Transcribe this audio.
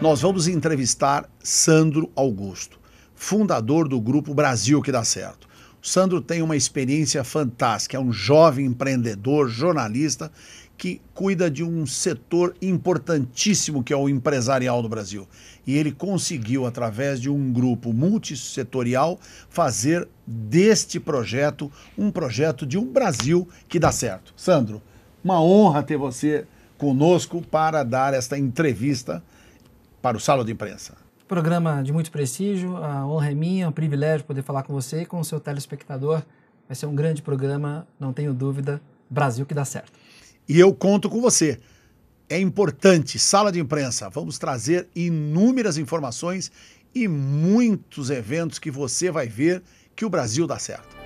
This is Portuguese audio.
nós vamos entrevistar Sandro Augusto, fundador do Grupo Brasil que dá certo. O Sandro tem uma experiência fantástica, é um jovem empreendedor, jornalista, que cuida de um setor importantíssimo que é o empresarial do Brasil. E ele conseguiu, através de um grupo multissetorial, fazer deste projeto um projeto de um Brasil que dá certo. Sandro, uma honra ter você conosco para dar esta entrevista para o Sala de Imprensa. Programa de muito prestígio, a honra é minha, é um privilégio poder falar com você e com o seu telespectador. Vai ser um grande programa, não tenho dúvida. Brasil que dá certo. E eu conto com você. É importante, sala de imprensa. Vamos trazer inúmeras informações e muitos eventos que você vai ver que o Brasil dá certo.